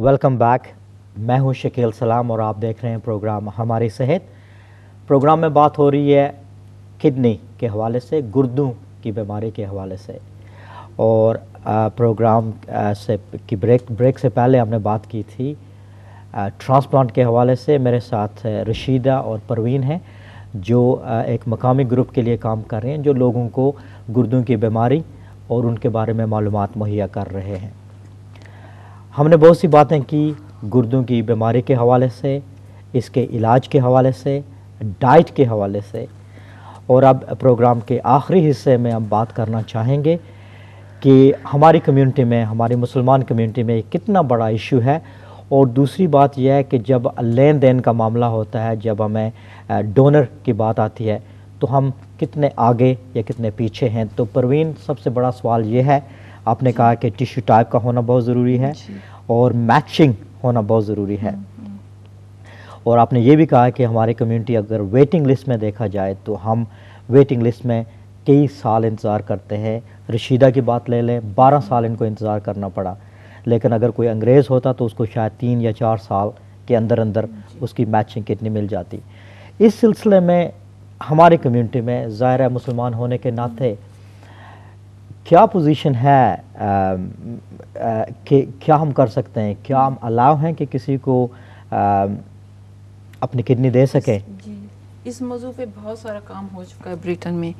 Welcome back मैं हूं शकील सलाम और आप देख रहे हैं प्रोग्राम हमारी सेहत प्रोग्राम में बात हो रही है किडनी के हवाले से गुर्दों की बीमारी के हवाले से और प्रोग्राम से की ब्रेक ब्रेक से पहले हमने बात की थी ट्रांसप्लांट के हवाले से मेरे साथ रशीदा और परवीन हैं जो एक मकामी ग्रुप के लिए काम कर रहे हैं जो लोगों को गुर्दों की बीमारी और उनके बारे में मालूम मुहैया कर रहे हैं हमने बहुत सी बातें की गुर्दों की बीमारी के हवाले से इसके इलाज के हवाले से डाइट के हवाले से और अब प्रोग्राम के आखिरी हिस्से में हम बात करना चाहेंगे कि हमारी कम्युनिटी में हमारी मुसलमान कम्युनिटी में कितना बड़ा इशू है और दूसरी बात यह है कि जब लेन देन का मामला होता है जब हमें डोनर की बात आती है तो हम कितने आगे या कितने पीछे हैं तो परवीन सबसे बड़ा सवाल ये है आपने कहा कि टिश्यू टाइप का होना बहुत ज़रूरी है और मैचिंग होना बहुत ज़रूरी है हम्म, हम्म। और आपने ये भी कहा कि हमारी कम्युनिटी अगर वेटिंग लिस्ट में देखा जाए तो हम वेटिंग लिस्ट में कई साल इंतज़ार करते हैं रशीदा की बात ले लें बारह साल इनको इंतज़ार करना पड़ा लेकिन अगर कोई अंग्रेज़ होता तो उसको शायद तीन या चार साल के अंदर अंदर उसकी मैचिंग कितनी मिल जाती इस सिलसिले में हमारी कम्युनिटी में ज़ाहिर मुसलमान होने के नाते क्या पोजीशन है आ, um, आ, uh, कि क्या हम कर सकते हैं क्या हम अलाव हैं कि किसी को आ, um, अपनी किडनी दे सकें इस मौजू पे बहुत सारा काम हो चुका है ब्रिटेन में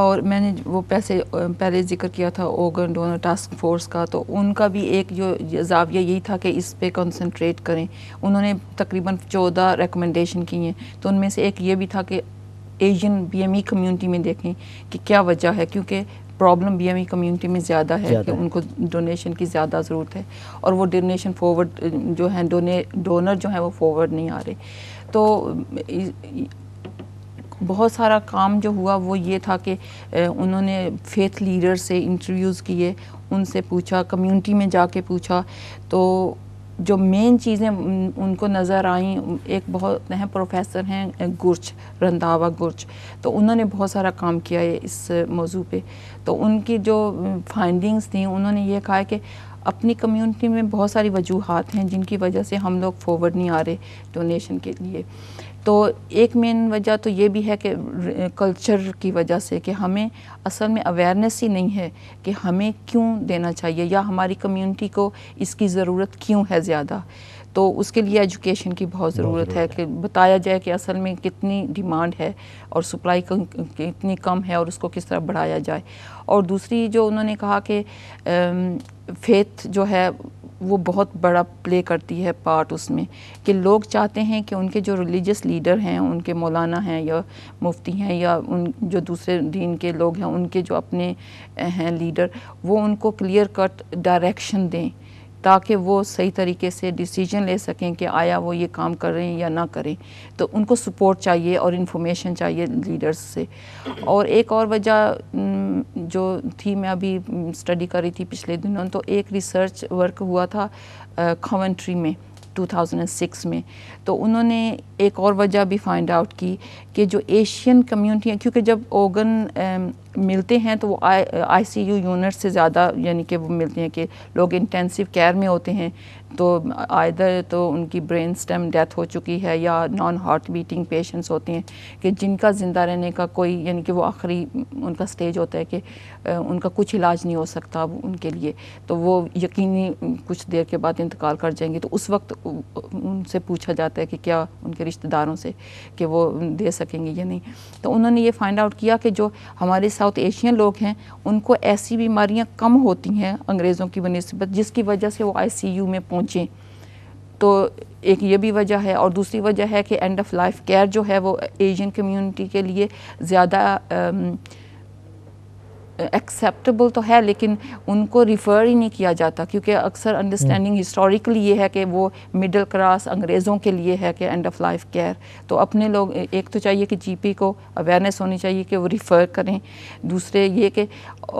और मैंने वो पैसे पहले जिक्र किया था ओगन डोनर टास्क फोर्स का तो उनका भी एक जो जाविया यही था कि इस पे कंसंट्रेट करें उन्होंने तकरीबन चौदह रिकमेंडेशन की हैं तो उनमें से एक ये भी था कि एशियन बीएमई कम्युनिटी में देखें कि क्या वजह है क्योंकि प्रॉब्लम बी एम कम्यूनिटी में ज़्यादा है कि उनको डोनेशन की ज़्यादा ज़रूरत है और वो डोनेशन फॉरवर्ड जो है डोने डोनर जो है वो फॉरवर्ड नहीं आ रहे तो बहुत सारा काम जो हुआ वो ये था कि उन्होंने फेथ लीडर से इंटरव्यूज़ किए उनसे पूछा कम्युनिटी में जाके पूछा तो जो मेन चीज़ें उनको नज़र आईं एक बहुत अहम प्रोफेसर हैं गुरच रंधावा गुरच तो उन्होंने बहुत सारा काम किया है इस मौजू पे तो उनकी जो फाइंडिंग्स थी उन्होंने ये कहा कि अपनी कम्युनिटी में बहुत सारी वजूहत हैं जिनकी वजह से हम लोग फॉरवर्ड नहीं आ रहे डोनेशन के लिए तो एक मेन वजह तो ये भी है कि कल्चर की वजह से कि हमें असल में अवेयरनेस ही नहीं है कि हमें क्यों देना चाहिए या हमारी कम्युनिटी को इसकी ज़रूरत क्यों है ज़्यादा तो उसके लिए एजुकेशन की बहुत ज़रूरत है कि बताया जाए कि असल में कितनी डिमांड है और सप्लाई कितनी कम है और उसको किस तरह बढ़ाया जाए और दूसरी जो उन्होंने कहा कि फेथ जो है वो बहुत बड़ा प्ले करती है पार्ट उसमें कि लोग चाहते हैं कि उनके जो रिलीजियस लीडर हैं उनके मौलाना हैं या मुफ्ती हैं या उन जो दूसरे दीन के लोग हैं उनके जो अपने हैं लीडर वो उनको क्लियर कट डायरेक्शन दें ताकि वो सही तरीके से डिसीजन ले सकें कि आया वो ये काम कर रहे हैं या ना करें तो उनको सपोर्ट चाहिए और इन्फॉर्मेशन चाहिए लीडर्स से और एक और वजह जो थी मैं अभी स्टडी कर रही थी पिछले दिनों तो एक रिसर्च वर्क हुआ था खवंट्री में 2006 में तो उन्होंने एक और वजह भी फाइंड आउट की कि जो एशियन कम्युनिटी है क्योंकि जब ओगन um, मिलते हैं तो वो आई सी यू यूनिट से ज़्यादा यानी कि वो मिलते हैं कि लोग इंटेंसिव केयर में होते हैं तो आयदर तो उनकी ब्रेन स्टेम डेथ हो चुकी है या नॉन हार्ट बीटिंग पेशेंट्स होते हैं कि जिनका ज़िंदा रहने का कोई यानी कि वो आखिरी उनका स्टेज होता है कि उनका कुछ इलाज नहीं हो सकता उनके लिए तो वो यकीनी कुछ देर के बाद इंतकाल कर जाएंगे तो उस वक्त उनसे पूछा जाता है कि क्या उनके रिश्तेदारों से कि वो दे सकेंगे या नहीं तो उन्होंने ये फाइंड आउट किया कि जो हमारे साउथ एशियन लोग हैं उनको ऐसी बीमारियाँ कम होती हैं अंग्रेज़ों की बनस्बत जिसकी वजह से वो आई में पहुँच पहुँचें तो एक ये भी वजह है और दूसरी वजह है कि एंड ऑफ लाइफ केयर जो है वो एशियन कम्युनिटी के लिए ज़्यादा एक्सेप्टेबल तो है लेकिन उनको रिफ़र ही नहीं किया जाता क्योंकि अक्सर अंडरस्टैंडिंग हिस्टोरिकली ये है कि वो मिडिल क्लास अंग्रेज़ों के लिए है कि एंड ऑफ लाइफ केयर तो अपने लोग एक तो चाहिए कि जीपी को अवेयरनेस होनी चाहिए कि वो रिफ़र करें दूसरे ये कि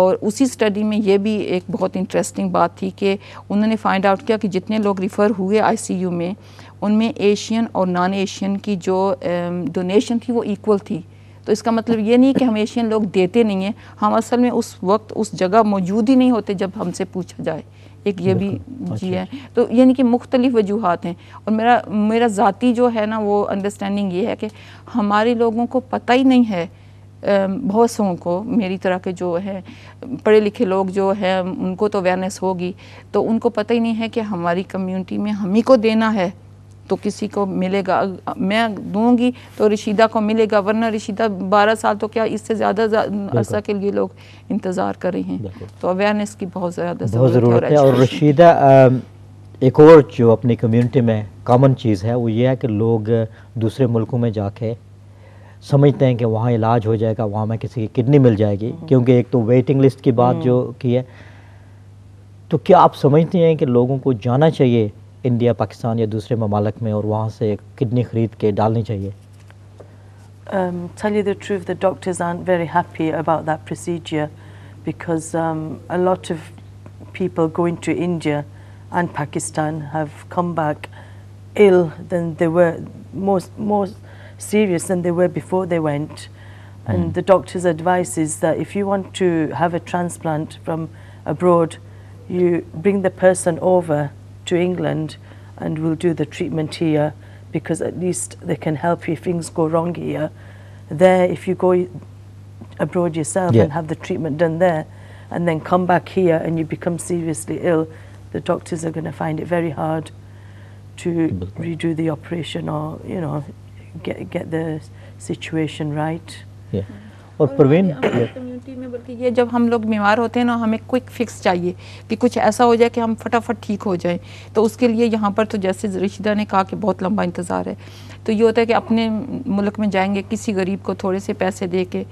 और उसी स्टडी में ये भी एक बहुत इंटरेस्टिंग बात थी कि उन्होंने फाइंड आउट किया कि जितने लोग रिफ़र हुए यू में उनमें एशियन और नॉन एशियन की जो डोनेशन थी वो इक्वल थी तो इसका मतलब ये नहीं कि हम एशियन लोग देते नहीं हैं हम असल में उस वक्त उस जगह मौजूद ही नहीं होते जब हमसे पूछा जाए एक ये भी जी अच्छा। है तो यानी कि मुख्तलिफ वजूहत हैं और मेरा मेरा ज़ाती जो है ना वो अंडरस्टैंडिंग ये है कि हमारे लोगों को पता ही नहीं है बहुत सों को मेरी तरह के जो है पढ़े लिखे लोग जो हैं उनको तो अवेयरनेस होगी तो उनको पता ही नहीं है कि हमारी कम्युनिटी में हम ही को देना है तो किसी को मिलेगा मैं दूंगी तो रिशिदा को मिलेगा वरना रिशिदा बारह साल तो क्या इससे ज़्यादा अर्सा के लिए लोग इंतज़ार कर रहे हैं तो अवेयरनेस की बहुत ज़्यादा ज़रूरत है और रशीदा एक और जो अपनी कम्युनिटी में कॉमन चीज़ है वो ये है कि लोग दूसरे मुल्कों में जाके समझते हैं कि वहाँ इलाज हो जाएगा वहाँ में किसी की किडनी मिल जाएगी हम्म। क्योंकि एक तो वेटिंग लिस्ट की बात जो हम्म। की है तो क्या आप समझते हैं कि लोगों को जाना चाहिए इंडिया पाकिस्तान या दूसरे ममालक में और वहाँ से किडनी ख़रीद के डालनी चाहिए Um, tell you the truth, the doctors aren't very happy about that procedure because um, a lot of people going to India and Pakistan have come back ill than they were, more, more serious than they were before they went. Hmm. And the doctor's advice is that if you want to have a transplant from abroad, you bring the person over to England and we'll do the treatment here because at least they can help you if things go wrong here. There, if you go abroad yourself yeah. and have the treatment done there and then come back here and you become seriously ill, the doctors are going to find it very hard to redo the operation or, you know, get, get the situation right. Yeah. Mm-hmm. और Praveen community में बल्कि ये जब हम लोग बीमार होते हैं ना हमें क्विक फिक्स चाहिए कि कुछ ऐसा हो जाए कि हम फटाफट ठीक हो जाएं तो उसके लिए यहाँ पर तो जैसे रिशिदा ने कहा कि बहुत लंबा इंतज़ार है तो ये होता है कि अपने मुल्क में जाएंगे किसी गरीब को थोड़े से पैसे दे के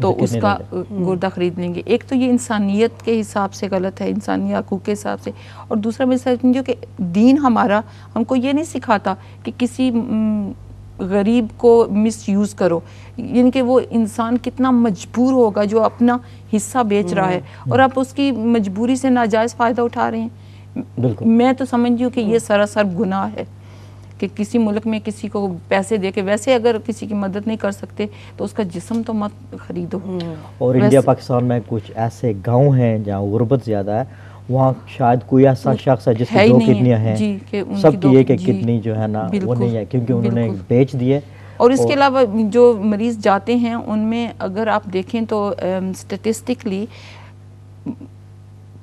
तो उसका हम्म। गुर्दा ख़रीद लेंगे एक तो ये इंसानियत के हिसाब से गलत है इंसानी हकूक़ के हिसाब से और दूसरा मैं समझती हूँ कि दीन हमारा हमको ये नहीं सिखाता कि किसी हम्म, गरीब को मिसयूज़ करो यानी कि वो इंसान कितना मजबूर होगा जो अपना हिस्सा बेच रहा है हम्म। और आप उसकी मजबूरी से नाजायज़ फ़ायदा उठा रहे हैं मैं तो समझती हूँ कि ये सरासर गुनाह है कि किसी मुल्क में किसी को पैसे दे के वैसे अगर किसी की मदद नहीं कर सकते तो उसका जिसम तो मत खरीदो हम्म। और इंडिया पाकिस्तान में कुछ ऐसे गांव हैं जहाँ गुर्बत ज़्यादा है वहाँ शायद कोई ऐसा शख्स है जिसकी दो किडनियाँ हैं सबकी एक एक किडनी जो है ना वो नहीं है क्योंकि उन्होंने बेच दिए और इसके अलावा जो मरीज़ जाते हैं उनमें अगर आप देखें तो स्टेटिस्टिकली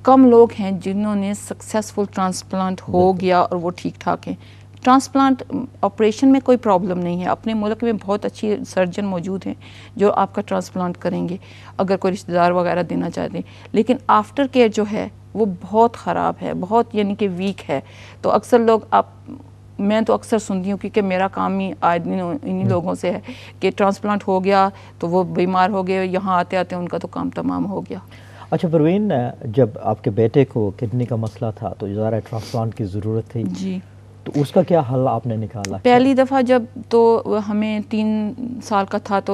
कम लोग हैं जिन्होंने सक्सेसफुल ट्रांसप्लांट हो गया और वो ठीक ठाक हैं ट्रांसप्लांट ऑपरेशन में कोई प्रॉब्लम नहीं है अपने मुल्क में बहुत अच्छी सर्जन मौजूद हैं जो आपका ट्रांसप्लांट करेंगे अगर कोई रिश्तेदार वगैरह देना चाहते हैं लेकिन आफ्टर केयर जो है वो बहुत ख़राब है बहुत यानी कि वीक है तो अक्सर लोग आप मैं तो अक्सर सुनती हूँ क्योंकि मेरा काम ही आदमी इन्हीं हम्म। लोगों से है कि ट्रांसप्लांट हो गया तो वो बीमार हो गए यहाँ आते आते उनका तो काम तमाम हो गया अच्छा परवीन जब आपके बेटे को किडनी का मसला था तो ज़रा ट्रांसप्लांट की ज़रूरत थी जी तो उसका क्या हल आपने निकाला पहली दफ़ा जब तो हमें तीन साल का था तो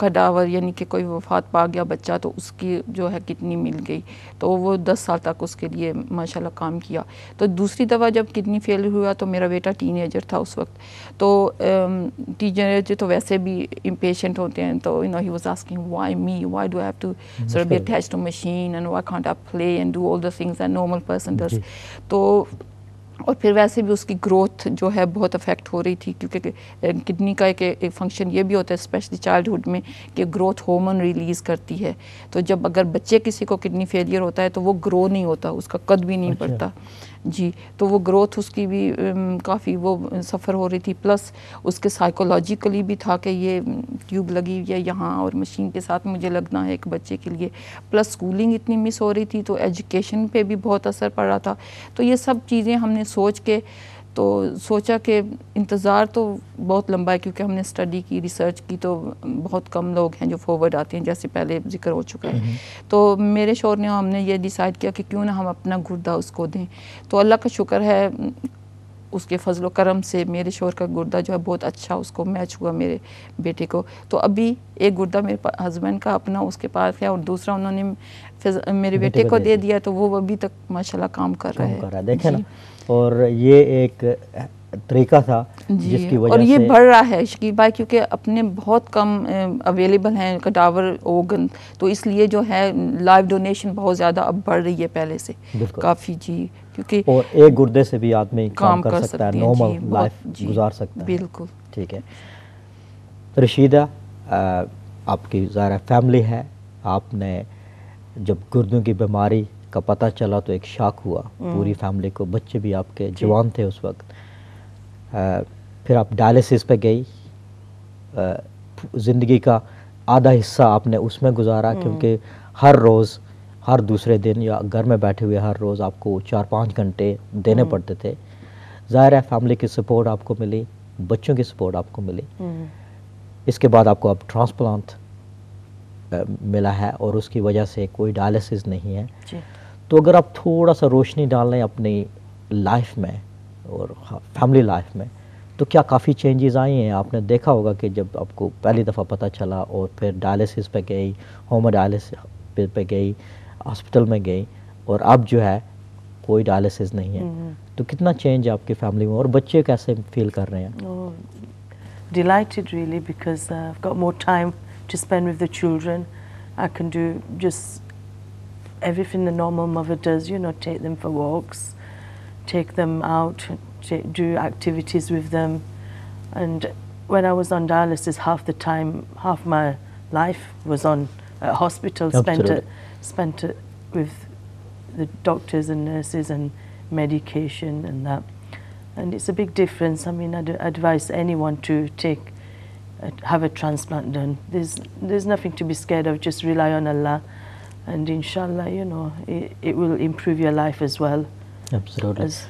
कदावर यानी कि कोई वफात पा गया बच्चा तो उसकी जो है किडनी मिल गई तो वो दस साल तक उसके लिए माशाल्लाह काम किया तो दूसरी दफ़ा जब किडनी फेल हुआ तो मेरा बेटा टीनेजर था उस वक्त तो टीनेजर तो वैसे भी इम्पेशेंट होते हैं तो you know he was asking why me why do have to sir be attach to machine and why can't I play and do all the things that normal person does तो और फिर वैसे भी उसकी growth जो है बहुत affect हो रही थी क्योंकि किडनी का एक, एक फंक्शन ये भी होता है स्पेशली चाइल्डहुड में कि ग्रोथ हॉर्मोन रिलीज़ करती है तो जब अगर बच्चे किसी को किडनी फेलियर होता है तो वो ग्रो नहीं होता उसका कद भी नहीं अच्छा। पड़ता जी तो वो ग्रोथ उसकी भी काफ़ी वो सफ़र हो रही थी प्लस उसके साइकोलॉजिकली भी था कि ये ट्यूब लगी हुई है यहाँ और मशीन के साथ मुझे लगना है एक बच्चे के लिए प्लस स्कूलिंग इतनी मिस हो रही थी तो एजुकेशन पे भी बहुत असर पड़ रहा था तो ये सब चीज़ें हमने सोच के तो सोचा कि इंतज़ार तो बहुत लंबा है क्योंकि हमने स्टडी की रिसर्च की तो बहुत कम लोग हैं जो फॉरवर्ड आते हैं जैसे पहले जिक्र हो चुका है तो मेरे शोर ने हमने ये डिसाइड किया कि क्यों ना हम अपना गुर्दा उसको दें तो अल्लाह का शुक्र है उसके फजल करम से मेरे शोर का गुर्दा जो है बहुत अच्छा उसको मैच हुआ मेरे बेटे को तो अभी एक गुर्दा मेरे हस्बैंड का अपना उसके पास है और दूसरा उन्होंने मेरे बेटे, बेटे को दे दिया तो वो अभी तक माशाल्लाह काम कर रहा है देखे ना और ये एक तरीका था जिसकी वजह और ये बढ़ रहा है शकील भाई क्योंकि अपने बहुत कम अवेलेबल हैं कटावर ओगन तो इसलिए जो है लाइव डोनेशन बहुत ज़्यादा अब बढ़ रही है पहले से काफ़ी जी क्योंकि और एक गुर्दे से भी आदमी काम, कर, कर सकता है नॉर्मल लाइफ गुजार सकता है बिल्कुल ठीक है रशीदा आपकी जारा फैमिली है आपने जब गुर्दों की बीमारी का पता चला तो एक शॉक हुआ हम्म। पूरी फैमिली को बच्चे भी आपके जवान थे उस वक्त आ, फिर आप डायलिसिस पे गई ज़िंदगी का आधा हिस्सा आपने उसमें गुजारा हम्म। क्योंकि हर रोज़ हर दूसरे दिन या घर में बैठे हुए हर रोज़ आपको चार पाँच घंटे देने हम्म। पड़ते थे ज़ाहिर है फैमिली की सपोर्ट आपको मिली बच्चों की सपोर्ट आपको मिली इसके बाद आपको अब ट्रांसप्लांट मिला है और उसकी वजह से कोई डायलिसिस नहीं है तो अगर आप थोड़ा सा रोशनी डाल लें अपनी लाइफ में और फैमिली हाँ, लाइफ में तो क्या काफ़ी चेंजेस आई हैं आपने देखा होगा कि जब आपको पहली दफ़ा पता चला और फिर डायलिसिस पे गई होम डायलिसिस पे गई हॉस्पिटल में गई और अब जो है कोई डायलिसिस नहीं है हम्म। तो कितना चेंज है आपकी फैमिली में और बच्चे कैसे फील कर रहे हैं oh, Delighted uh, I can do just everything the normal mother does, you know, take them for walks, take them out, do activities with them. And when I was on dialysis, half the time, half my life was on at hospital, spent it, spent it with the doctors and nurses and medication and that. And it's a big difference. I mean, I'd advise anyone to take, uh, have a transplant done. There's, there's nothing to be scared of. Just rely on Allah and inshallah, you know, it, it will improve your life as well. Absolutely. As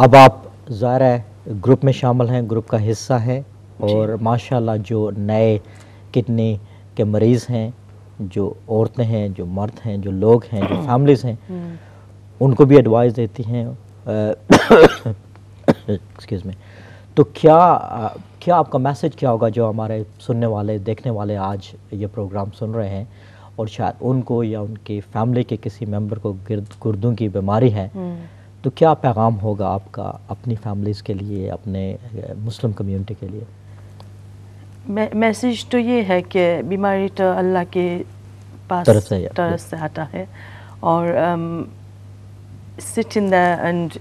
अब आप zara group group में शामिल हैं group का हिस्सा है और jo जो नए किडनी के मरीज़ हैं जो औरतें हैं जो मर्द हैं जो लोग हैं families फैमिलीज़ हैं हम्म। उनको भी एडवाइस देती हैं me तो क्या क्या आपका मैसेज क्या होगा जो हमारे सुनने वाले देखने वाले आज ये प्रोग्राम सुन रहे हैं और शायद उनको या उनके फैमिली के किसी मेंबर को गुर्दों की बीमारी है हम्म। तो क्या पैगाम होगा आपका अपनी फैमिलीज के लिए अपने मुस्लिम कम्युनिटी के लिए मैसेज तो ये है कि बीमारी तो अल्लाह के पास तरस से, तरस से आता है और sit in the and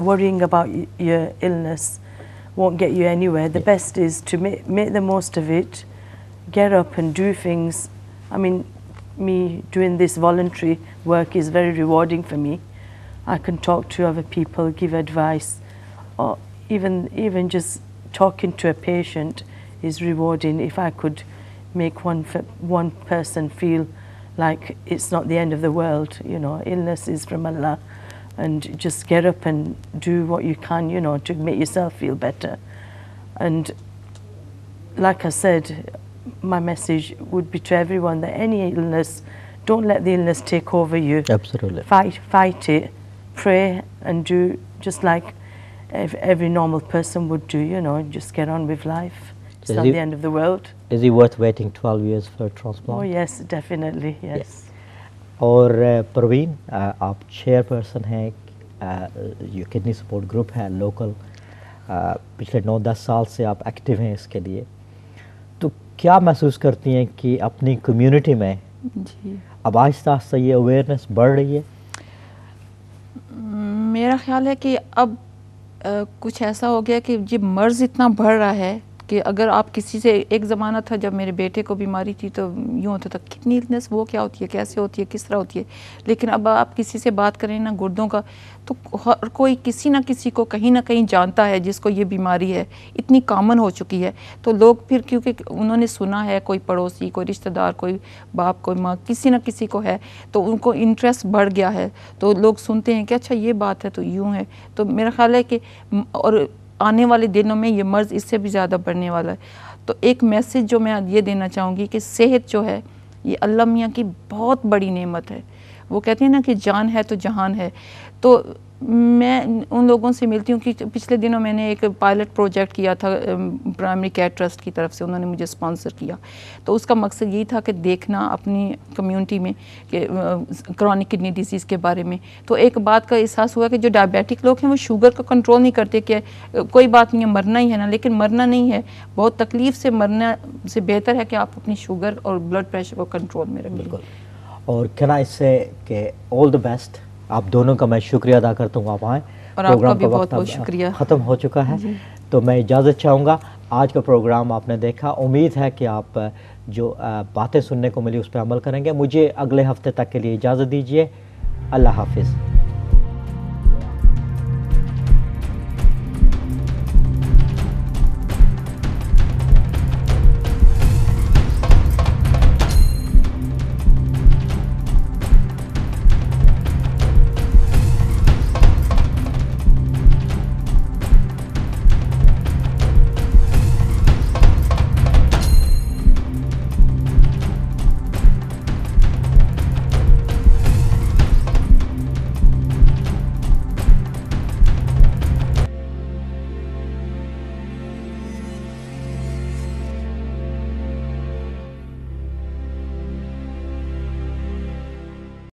worrying about your illness won't get you anywhere the yeah. best is to make, make the most of it get up and do things I mean, me doing this voluntary work is very rewarding for me. I can talk to other people, give advice, or even even just talking to a patient is rewarding. If I could make one one person feel like it's not the end of the world, you know, illness is from Allah, and just get up and do what you can, you know, to make yourself feel better. And like I said, my message would be to everyone that any illness, don't let the illness take over you. Absolutely. Fight, fight it, pray, and do just like every normal person would do. You know, just get on with life. It's is not he, the end of the world. Is it worth waiting 12 years for a transplant? Oh yes, definitely yes. yes. और प्रवीण आप chairperson हैं you kidney support group local, local पिछले 9-10 साल से आप active हैं इसके क्या महसूस करती हैं कि अपनी कम्युनिटी में जी अब आहिस्ता आहिस्ता ये अवेयरनेस बढ़ रही है मेरा ख्याल है कि अब आ, कुछ ऐसा हो गया कि जी मर्ज़ इतना बढ़ रहा है कि अगर आप किसी से एक ज़माना था जब मेरे बेटे को बीमारी थी तो यूँ होता था कितनी इलनेस वो क्या होती है कैसे होती है किस तरह होती है लेकिन अब आप किसी से बात करें ना गुर्दों का तो हर कोई किसी ना किसी को कहीं ना कहीं जानता है जिसको ये बीमारी है इतनी कामन हो चुकी है तो लोग फिर क्योंकि उन्होंने सुना है कोई पड़ोसी कोई रिश्तेदार कोई बाप कोई माँ किसी ना किसी को है तो उनको इंटरेस्ट बढ़ गया है तो लोग सुनते हैं कि अच्छा ये बात है तो यूँ है तो मेरा ख्याल है कि और आने वाले दिनों में ये मर्ज़ इससे भी ज़्यादा बढ़ने वाला है तो एक मैसेज जो मैं ये देना चाहूँगी कि सेहत जो है ये अल्लाह मियाँ की बहुत बड़ी नेमत है वो कहते हैं ना कि जान है तो जहान है तो मैं उन लोगों से मिलती हूँ कि पिछले दिनों मैंने एक पायलट प्रोजेक्ट किया था प्राइमरी केयर ट्रस्ट की तरफ से उन्होंने मुझे स्पॉन्सर किया तो उसका मकसद यही था कि देखना अपनी कम्युनिटी में कि क्रॉनिक किडनी डिजीज़ के बारे में तो एक बात का एहसास हुआ कि जो डायबिटिक लोग हैं वो शुगर का कंट्रोल नहीं करते कि कोई बात नहीं है मरना ही है ना लेकिन मरना नहीं है बहुत तकलीफ़ से मरना से बेहतर है कि आप अपनी शुगर और ब्लड प्रेशर को कंट्रोल में रखें और कहना इससे कि ऑल द बेस्ट आप दोनों का मैं शुक्रिया अदा करता हूँ आप आए प्रोग्राम का बहुत बहुत शुक्रिया ख़त्म हो चुका है तो मैं इजाज़त चाहूँगा आज का प्रोग्राम आपने देखा उम्मीद है कि आप जो बातें सुनने को मिली उस पर अमल करेंगे मुझे अगले हफ्ते तक के लिए इजाज़त दीजिए अल्लाह हाफिज़